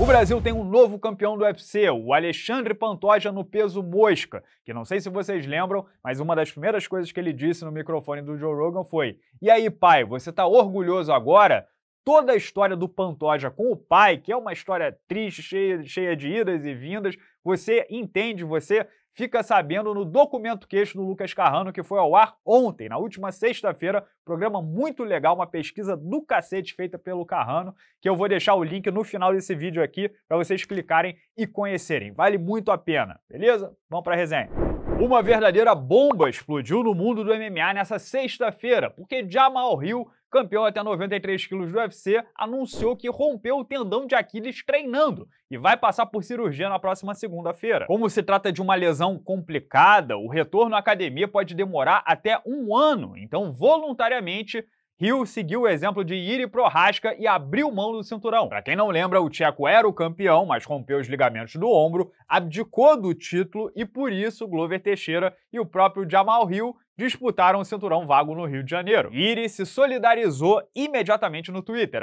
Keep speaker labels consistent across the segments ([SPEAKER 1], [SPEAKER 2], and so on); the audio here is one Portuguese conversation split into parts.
[SPEAKER 1] O Brasil tem um novo campeão do UFC, o Alexandre Pantoja no peso mosca, que não sei se vocês lembram, mas uma das primeiras coisas que ele disse no microfone do Joe Rogan foi: "E aí, pai, você tá orgulhoso agora?" Toda a história do Pantoja com o pai, que é uma história triste, cheia, cheia de idas e vindas, você entende, você fica sabendo no documento queixo do Lucas Carrano, que foi ao ar ontem, na última sexta-feira. Programa muito legal, uma pesquisa do cacete feita pelo Carrano, que eu vou deixar o link no final desse vídeo aqui para vocês clicarem e conhecerem. Vale muito a pena, beleza? Vamos para a resenha. Uma verdadeira bomba explodiu no mundo do MMA nessa sexta-feira, porque Jamal Hill, campeão até 93 quilos do UFC, anunciou que rompeu o tendão de Aquiles treinando e vai passar por cirurgia na próxima segunda-feira. Como se trata de uma lesão complicada, o retorno à academia pode demorar até um ano, então voluntariamente Hill seguiu o exemplo de Iri Prohaska e abriu mão do cinturão. Para quem não lembra, o tcheco era o campeão, mas rompeu os ligamentos do ombro, abdicou do título e por isso Glover Teixeira e o próprio Jamal Hill disputaram o cinturão vago no Rio de Janeiro. Iris se solidarizou imediatamente no Twitter,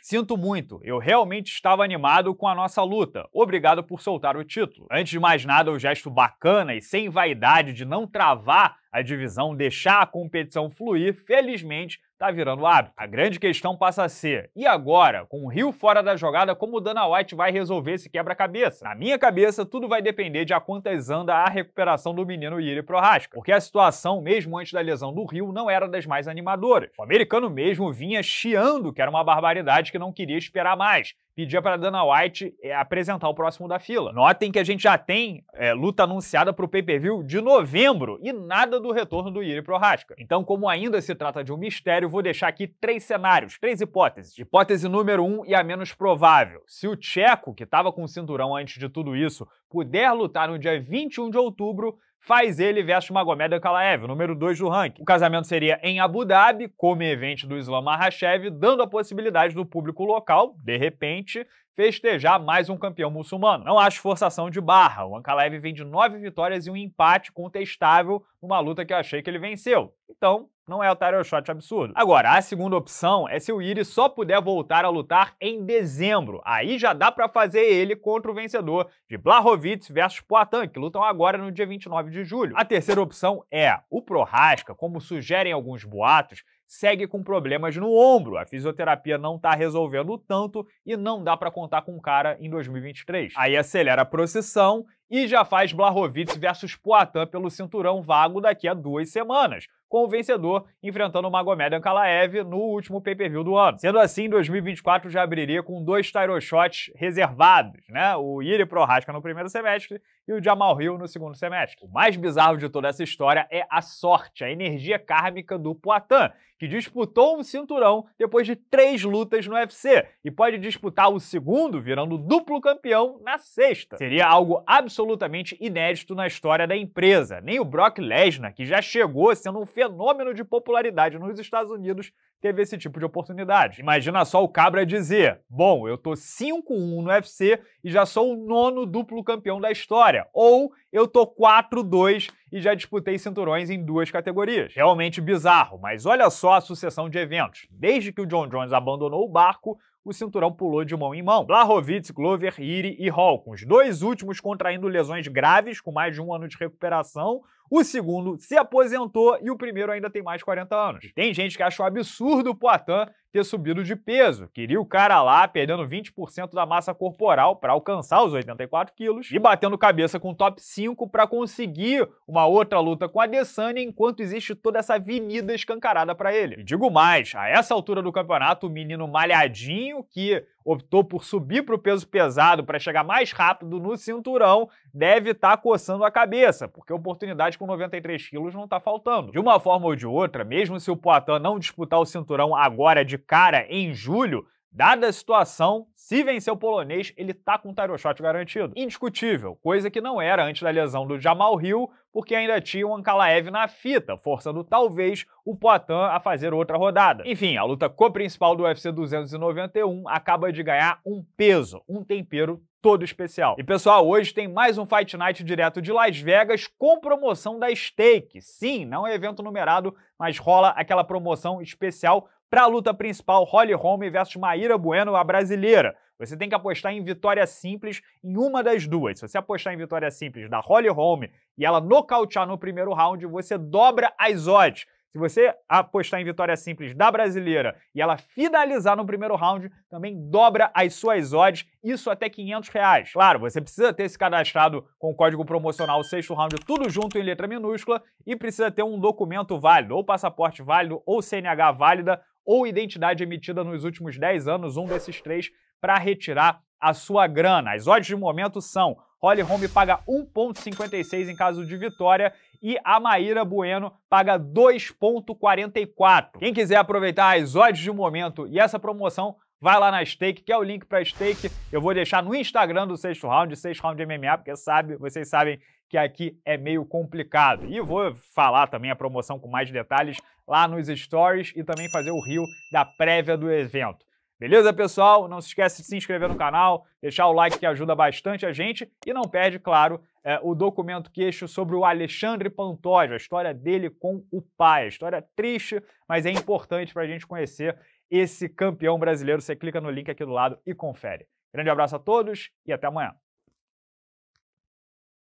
[SPEAKER 1] Sinto muito, eu realmente estava animado com a nossa luta. Obrigado por soltar o título. Antes de mais nada, o gesto bacana e sem vaidade de não travar a divisão, deixar a competição fluir, felizmente tá virando hábito. A grande questão passa a ser: e agora, com o Rio fora da jogada, como o Dana White vai resolver esse quebra-cabeça? Na minha cabeça, tudo vai depender de a quantas anda a recuperação do menino Iri Prohaska, porque a situação mesmo antes da lesão do Rio, não era das mais animadoras. O americano mesmo vinha chiando que era uma barbaridade que não queria esperar mais. Pedia para Dana White é, apresentar o próximo da fila. Notem que a gente já tem é, luta anunciada para o pay-per-view de novembro e nada do retorno do Iri Prohaska. Então, como ainda se trata de um mistério, vou deixar aqui três cenários, três hipóteses. Hipótese número um e a menos provável. Se o Tcheco, que estava com o cinturão antes de tudo isso, puder lutar no dia 21 de outubro, faz ele versus Magomed Ankalaev, número 2 do ranking. O casamento seria em Abu Dhabi, como evento do Islam Mahashev, dando a possibilidade do público local, de repente, festejar mais um campeão muçulmano. Não acho forçação de barra. O Ankalaev vem de nove vitórias e um empate contestável numa luta que eu achei que ele venceu. Então, não é o tarot é shot absurdo. Agora, a segunda opção é se o Iri só puder voltar a lutar em dezembro. Aí já dá para fazer ele contra o vencedor de Blahovic versus Poitin, que lutam agora no dia 29 de julho. A terceira opção é o Prohaska, como sugerem alguns boatos, segue com problemas no ombro. A fisioterapia não está resolvendo tanto e não dá para contar com o cara em 2023. Aí acelera a procissão e já faz Blahovic versus Poitin pelo cinturão vago daqui a duas semanas, com o vencedor enfrentando o Magomed Ankalaev no último pay-per-view do ano. Sendo assim, 2024 já abriria com dois title shots reservados, né? O Iri Prohaska no primeiro semestre e o Jamal Hill no segundo semestre. O mais bizarro de toda essa história é a sorte, a energia kármica do Poitin, que disputou um cinturão depois de três lutas no UFC e pode disputar o segundo, virando duplo campeão na sexta. Seria algo absolutamente inédito na história da empresa. Nem o Brock Lesnar, que já chegou sendo um fenômeno de popularidade nos Estados Unidos, teve esse tipo de oportunidade. Imagina só o Cabra dizer: Bom, eu tô 5-1 no UFC e já sou o nono duplo campeão da história. Ou eu tô 4-2 e já disputei cinturões em duas categorias. Realmente bizarro, mas olha só a sucessão de eventos. Desde que o John Jones abandonou o barco, o cinturão pulou de mão em mão. Blahovic, Glover, Iri e Hall, com os dois últimos contraindo lesões graves, com mais de um ano de recuperação, o segundo se aposentou e o primeiro ainda tem mais 40 anos. E tem gente que achou absurdo o Poitin ter subido de peso, queria o cara lá perdendo 20% da massa corporal para alcançar os 84 quilos e batendo cabeça com o top 5 para conseguir uma outra luta com a Adesanya enquanto existe toda essa avenida escancarada para ele. E digo mais, a essa altura do campeonato, o menino malhadinho que optou por subir para o peso pesado para chegar mais rápido no cinturão, deve estar tá coçando a cabeça, porque oportunidade com 93 quilos não está faltando. De uma forma ou de outra, mesmo se o Poitin não disputar o cinturão agora de cara em julho, Dada a situação, se vencer o polonês, ele tá com o title shot garantido. Indiscutível, coisa que não era antes da lesão do Jamal Hill, porque ainda tinha o Ankalaev na fita, forçando talvez o Poitin a fazer outra rodada. Enfim, a luta co-principal do UFC 291 acaba de ganhar um peso, um tempero todo especial. E pessoal, hoje tem mais um Fight Night direto de Las Vegas com promoção da Stake. Sim, não é evento numerado, mas rola aquela promoção especial para a luta principal, Holly Holm versus Maíra Bueno, a brasileira. Você tem que apostar em vitória simples em uma das duas. Se você apostar em vitória simples da Holly Holm e ela nocautear no primeiro round, você dobra as odds. Se você apostar em vitória simples da brasileira e ela finalizar no primeiro round, também dobra as suas odds, isso até 500 reais. Claro, você precisa ter se cadastrado com o código promocional sexto round, tudo junto em letra minúscula, e precisa ter um documento válido, ou passaporte válido, ou CNH válida, ou identidade emitida nos últimos 10 anos, um desses três, para retirar a sua grana. As odds de momento são Holly Home paga 1,56 em caso de vitória e a Maíra Bueno paga 2,44. Quem quiser aproveitar as odds de momento e essa promoção, vai lá na Stake, que é o link para Stake. Eu vou deixar no Instagram do Sexto Round, Sexto Round MMA, porque sabe, vocês sabem que aqui é meio complicado. E vou falar também a promoção com mais detalhes lá nos stories e também fazer o rio da prévia do evento. Beleza, pessoal? Não se esquece de se inscrever no canal, deixar o like que ajuda bastante a gente e não perde, claro, é, o documento queixo sobre o Alexandre Pantoja, a história dele com o pai. História triste, mas é importante para a gente conhecer esse campeão brasileiro. Você clica no link aqui do lado e confere. Grande abraço a todos e até amanhã.